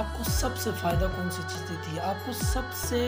आपको सबसे फ़ायदा कौन सी चीज़ देती है आपको सबसे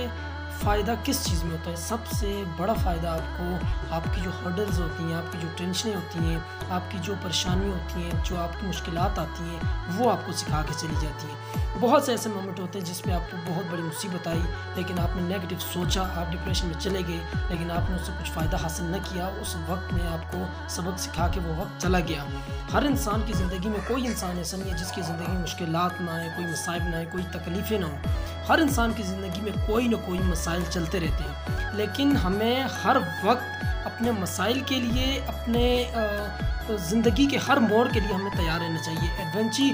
फ़ायदा किस चीज़ में होता है सबसे बड़ा फ़ायदा आपको आपकी जो हर्डल्स होती हैं आपकी जो टेंशनें होती हैं आपकी जो परेशानियाँ होती हैं जो आपकी मुश्किल आती हैं वो आपको सिखा के चली जाती हैं बहुत से ऐसे मोमेंट होते हैं जिसमें आपको बहुत बड़ी मुसीबत आई लेकिन आपने नेगेटिव सोचा आप डिप्रेशन में चले गए लेकिन आपने उससे कुछ फ़ायदा हासिल न किया उस वक्त में आपको सबक सिखा के वो वक्त चला गया हर इंसान की ज़िंदगी में कोई इंसान ऐसा नहीं है जिसकी ज़िंदगी में मुश्किल ना आए कोई मसाइब ना आए कोई तकलीफ़ें ना हों हर इंसान की ज़िंदगी में कोई ना कोई मसाइल चलते रहते हैं लेकिन हमें हर वक्त अपने मसाइल के लिए अपने ज़िंदगी के हर मोड़ के लिए हमें तैयार रहना चाहिए एडवेंची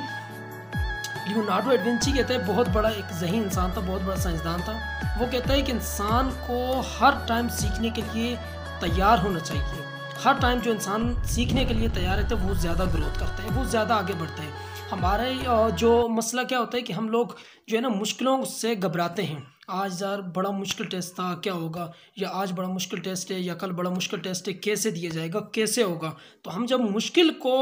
लियोनार्डो एडवेंची कहता है बहुत बड़ा एक जही इंसान था बहुत बड़ा साइंसदान था वो कहता है कि इंसान को हर टाइम सीखने के लिए तैयार होना चाहिए हर टाइम जो इंसान सीखने के लिए तैयार रहता है वो ज़्यादा ग्रोथ करता है वो ज़्यादा आगे बढ़ता है हमारे जो मसला क्या होता है कि हम लोग जो है ना मुश्किलों से घबराते हैं आज यार बड़ा मुश्किल टेस्ट था क्या होगा या आज बड़ा मुश्किल टेस्ट है या कल बड़ा मुश्किल टेस्ट है कैसे दिया जाएगा कैसे होगा तो हम जब मुश्किल को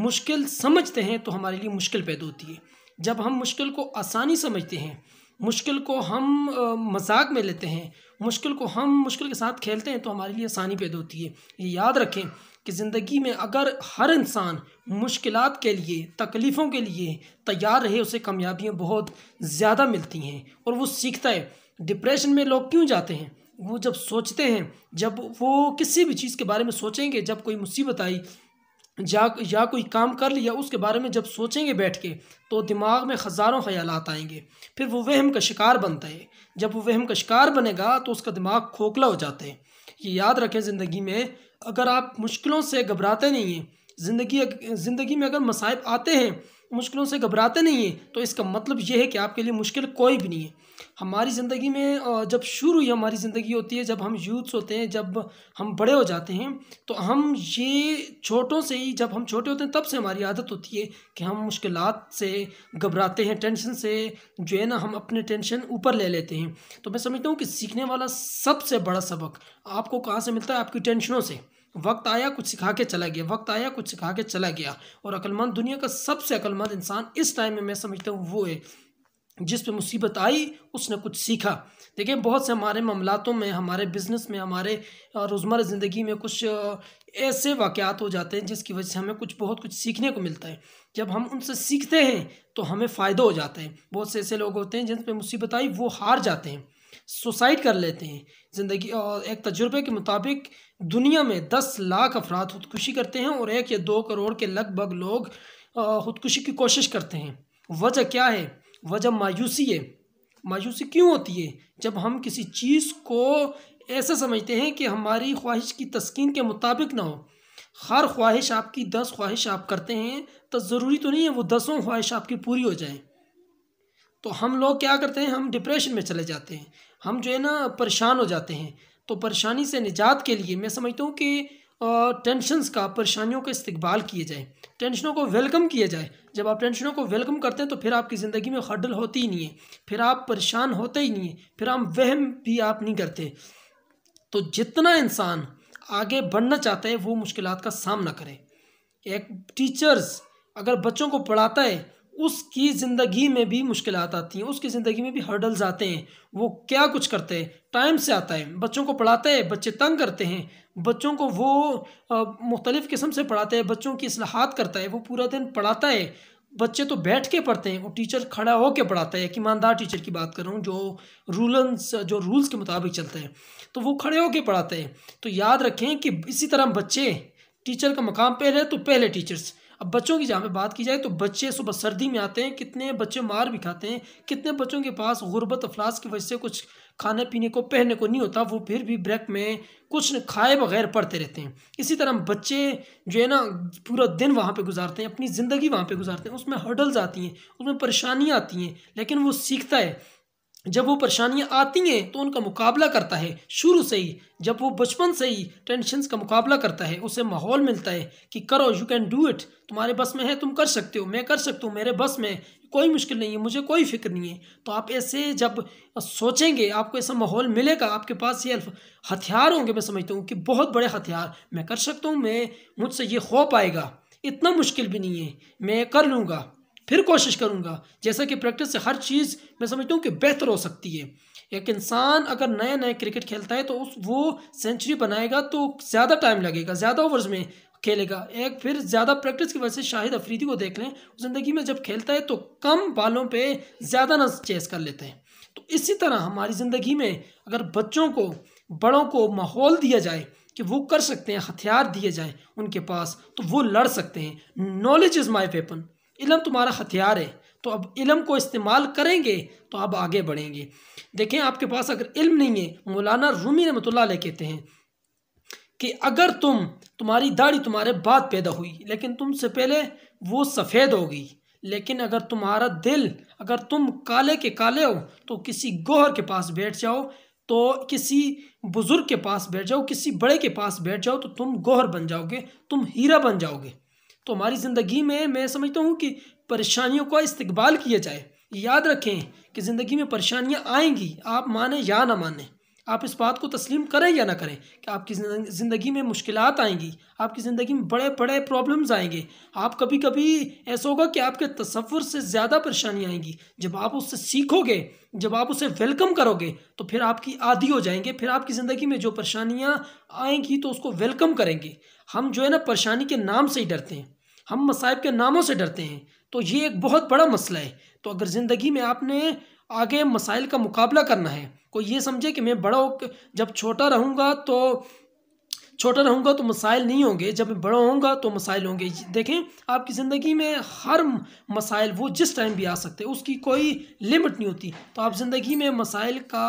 मुश्किल समझते हैं तो हमारे लिए मुश्किल पैदा होती है जब हम मुश्किल को आसानी समझते हैं मुश्किल को हम मजाक में लेते हैं मुश्किल को हम मुश्किल के साथ खेलते हैं तो हमारे लिए आसानी पैदा होती है ये याद रखें कि ज़िंदगी में अगर हर इंसान मुश्किल के लिए तकलीफ़ों के लिए तैयार रहे उसे कामयाबियाँ बहुत ज़्यादा मिलती हैं और वो सीखता है डिप्रेशन में लोग क्यों जाते हैं वो जब सोचते हैं जब वो किसी भी चीज़ के बारे में सोचेंगे जब कोई मुसीबत आई या या कोई काम कर लिया उसके बारे में जब सोचेंगे बैठ के तो दिमाग में हज़ारों ख्याल आएंगे फिर वो वहम का शिकार बनता है जब वो वहम का शिकार बनेगा तो उसका दिमाग खोखला हो जाता है ये याद रखें ज़िंदगी में अगर आप मुश्किलों से घबराते नहीं हैं ज़िंदगी ज़िंदगी में अगर मसाइब आते हैं मुश्किलों से घबराते नहीं हैं तो इसका मतलब यह है कि आपके लिए मुश्किल कोई भी नहीं है हमारी ज़िंदगी में जब शुरू ही हमारी ज़िंदगी होती है जब हम यूथ्स होते हैं जब हम बड़े हो जाते हैं तो हम ये छोटों से ही जब हम छोटे होते हैं तब से हमारी आदत होती है कि हम मुश्किल से घबराते हैं टेंशन से जो है ना हम अपने टेंशन ऊपर ले लेते हैं तो मैं समझता हूँ कि सीखने वाला सबसे बड़ा सबक आपको कहाँ से मिलता है आपकी टेंशनों से वक्त आया कुछ सिखा के चला गया वक्त आया कुछ सिखा के चला गया और अकलमंद दुनिया का सबसे अकलमंद इंसान इस टाइम में मैं समझता हूँ वो है जिस पे मुसीबत आई उसने कुछ सीखा देखिए बहुत से हमारे मामलातों में हमारे बिजनेस में हमारे रोज़मर्रा ज़िंदगी में कुछ ऐसे वाक़ात हो जाते हैं जिसकी वजह से हमें कुछ बहुत कुछ सीखने को मिलता है जब हम उनसे सीखते हैं तो हमें फ़ायदा हो जाता है बहुत से ऐसे लोग होते हैं जिन पर मुसीबत आई वो हार जाते हैं सुसाइड कर लेते हैं ज़िंदगी और एक तजुर्बे के मुताबिक दुनिया में दस लाख अफराद खुदकुशी करते हैं और एक या दो करोड़ के लगभग लोग खुदकुशी की कोशिश करते हैं वजह क्या है वजह मायूसी है मायूसी क्यों होती है जब हम किसी चीज़ को ऐसा समझते हैं कि हमारी ख्वाहिश की तस्किन के मुताबिक ना हो हर ख्वाहिश आपकी दस ख्वाहिश आप करते हैं तो ज़रूरी तो नहीं है वो दसों ख्वाहिश आपकी पूरी हो जाए तो हम लोग क्या करते हैं हम डिप्रेशन में चले जाते हैं हम जो है ना परेशान हो जाते हैं तो परेशानी से निजात के लिए मैं समझता हूँ कि टेंशनस का परेशानियों का इस्तेबाल किए जाए टेंशनों को वेलकम किया जाए जब आप टेंशनों को वेलकम करते हैं तो फिर आपकी ज़िंदगी में हडल होती ही नहीं है फिर आप परेशान होते ही नहीं है फिर हम वहम भी आप नहीं करते तो जितना इंसान आगे बढ़ना चाहता है वो मुश्किल का सामना करे एक टीचर्स अगर बच्चों को पढ़ाता है उसकी ज़िंदगी में भी मुश्किल आती हैं उसकी ज़िंदगी में भी हर्डल्स आते हैं वो क्या कुछ करते हैं टाइम से आता है बच्चों को पढ़ाता है बच्चे तंग करते हैं बच्चों को वो मुख्तलिफ़ किस्म से पढ़ाते हैं बच्चों की असलाहत करता है वो पूरा दिन पढ़ाता है बच्चे तो बैठ के पढ़ते हैं वो टीचर खड़ा होकर पढ़ाता है एक ईमानदार टीचर की बात कर रहा हूँ जो रूल जो रूल्स के मुताबिक चलते हैं तो वो खड़े होकर पढ़ाते हैं तो याद रखें कि इसी तरह बच्चे टीचर का मकाम पहले तो पहले टीचर्स अब बच्चों की जहाँ पर बात की जाए तो बच्चे सुबह सर्दी में आते हैं कितने बच्चे मार भी खाते हैं कितने बच्चों के पास गुर्बत अफलास की वजह से कुछ खाने पीने को पहनने को नहीं होता वो फिर भी ब्रेक में कुछ खाए बगैर पढ़ते रहते हैं इसी तरह बच्चे जो है ना पूरा दिन वहाँ पे गुजारते हैं अपनी ज़िंदगी वहाँ पे गुजारते हैं उसमें हर्डल्स आती हैं उसमें परेशानियाँ आती हैं लेकिन वो सीखता है जब वो परेशानियाँ आती हैं तो उनका मुकाबला करता है शुरू से ही जब वो बचपन से ही टेंशन का मुकाबला करता है उसे माहौल मिलता है कि करो यू कैन डू इट तुम्हारे बस में है तुम कर सकते हो मैं कर सकता हूँ मेरे बस में कोई मुश्किल नहीं है मुझे कोई फिक्र नहीं है तो आप ऐसे जब सोचेंगे आपको ऐसा माहौल मिलेगा आपके पास ये हथियार होंगे मैं समझता हूँ कि बहुत बड़े हथियार मैं कर सकता हूँ मैं मुझसे ये खौफ आएगा इतना मुश्किल भी नहीं है मैं कर लूँगा फिर कोशिश करूँगा जैसा कि प्रैक्टिस से हर चीज़ मैं समझता हूँ कि बेहतर हो सकती है एक इंसान अगर नए नए क्रिकेट खेलता है तो उस वो सेंचुरी बनाएगा तो ज़्यादा टाइम लगेगा ज़्यादा ओवर्स में खेलेगा एक फिर ज़्यादा प्रैक्टिस की वजह से शाहिद अफरीदी को देख लें ज़िंदगी में जब खेलता है तो कम बालों पे ज़्यादा ना चेस कर लेते हैं तो इसी तरह हमारी ज़िंदगी में अगर बच्चों को बड़ों को माहौल दिया जाए कि वो कर सकते हैं हथियार दिए जाएं उनके पास तो वो लड़ सकते हैं नॉलेज इज़ माई वेपन इलम तुम्हारा हथियार है तो अब इलम को इस्तेमाल करेंगे तो आप आगे बढ़ेंगे देखें आपके पास अगर इल्म नहीं है मौलाना रूमी रमतुल्ला ले कहते हैं कि अगर तुम तुम्हारी दाढ़ी तुम्हारे बाद पैदा हुई लेकिन तुमसे पहले वो सफ़ेद होगी लेकिन अगर तुम्हारा दिल अगर तुम काले के काले हो तो किसी गोहर के पास बैठ जाओ तो किसी बुज़ुर्ग के पास बैठ जाओ किसी बड़े के पास बैठ जाओ तो तुम गोहर बन जाओगे तुम हीरा बन जाओगे तो हमारी ज़िंदगी में मैं समझता हूँ कि परेशानियों का इस्तबाल किया जाए याद रखें कि ज़िंदगी में परेशानियाँ आएंगी आप माने या ना माने आप इस बात को तस्लीम करें या ना करें कि आपकी ज़िंदगी में मुश्किल आएंगी आपकी ज़िंदगी में बड़े बड़े प्रॉब्लम्स आएंगे आप कभी कभी ऐसा होगा कि आपके तस्वुर से ज़्यादा परेशानी आएंगी जब आप उससे सीखोगे जब आप उसे वेलकम करोगे तो फिर आपकी आदि हो जाएंगे फिर आपकी ज़िंदगी में जो परेशानियाँ आएंगी तो उसको वेलकम करेंगे हम जो है ना परेशानी के नाम से ही डरते हैं हम मसाइब के नामों से डरते हैं तो ये एक बहुत बड़ा मसला है तो अगर ज़िंदगी में आपने आगे मसाइल का मुकाबला करना है कोई ये समझे कि मैं बड़ा जब छोटा रहूँगा तो छोटा रहूँगा तो मसाइल नहीं होंगे जब मैं बड़ा होऊंगा तो मसाइल होंगे देखें आपकी ज़िंदगी में हर मसाइल वो जिस टाइम भी आ सकते हैं उसकी कोई लिमिट नहीं होती तो आप ज़िंदगी में मसाइल का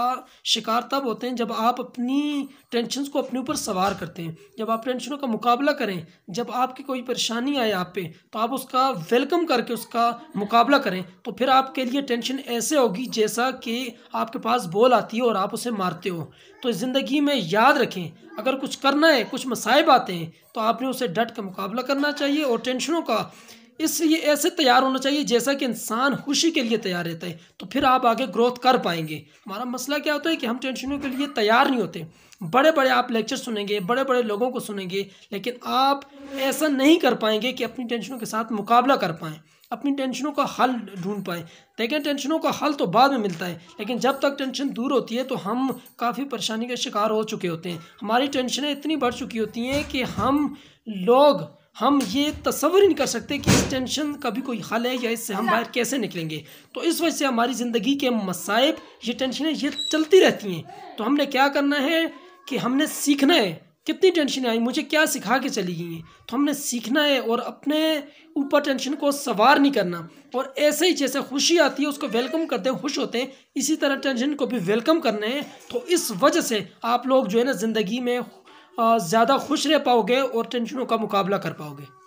शिकार तब होते हैं जब आप अपनी टेंशन को अपने ऊपर सवार करते हैं जब आप टेंशनों का मुकाबला करें जब आपकी कोई परेशानी आए आप पे तो आप उसका वेलकम करके उसका मुकाबला करें तो फिर आपके लिए टेंशन ऐसे होगी जैसा कि आपके पास बॉल आती है और आप उसे मारते हो तो ज़िंदगी में याद रखें अगर कुछ करना है कुछ मसाइब आते हैं तो आपने उसे डट कर मुकाबला करना चाहिए और टेंशनों का इसलिए ऐसे तैयार होना चाहिए जैसा कि इंसान खुशी के लिए तैयार रहता है तो फिर आप आगे ग्रोथ कर पाएंगे हमारा मसला क्या होता है कि हम टेंशनों के लिए तैयार नहीं होते बड़े बड़े आप लेक्चर सुनेंगे बड़े बड़े लोगों को सुनेंगे लेकिन आप ऐसा नहीं कर पाएंगे कि अपनी टेंशनों के साथ मुकाबला कर पाएँ अपनी टेंशनों का हल ढूंढ पाएँ देखें टेंशनों का हल तो बाद में मिलता है लेकिन जब तक टेंशन दूर होती है तो हम काफ़ी परेशानी का शिकार हो चुके होते हैं हमारी टेंशनें इतनी बढ़ चुकी होती हैं कि हम लोग हम ये तस्वर ही नहीं कर सकते कि इस टेंशन का भी कोई हल है या इससे हम बाहर कैसे निकलेंगे तो इस वजह से हमारी ज़िंदगी के मसाइब ये टेंशनें ये चलती रहती हैं तो हमने क्या करना है कि हमने सीखना है कितनी टेंशन आई मुझे क्या सिखा के चली गई हैं तो हमने सीखना है और अपने ऊपर टेंशन को सवार नहीं करना और ऐसे ही जैसे खुशी आती है उसको वेलकम करते हैं खुश होते हैं इसी तरह टेंशन को भी वेलकम करना है तो इस वजह से आप लोग जो है ना ज़िंदगी में ज़्यादा खुश रह पाओगे और टेंशनों का मुकाबला कर पाओगे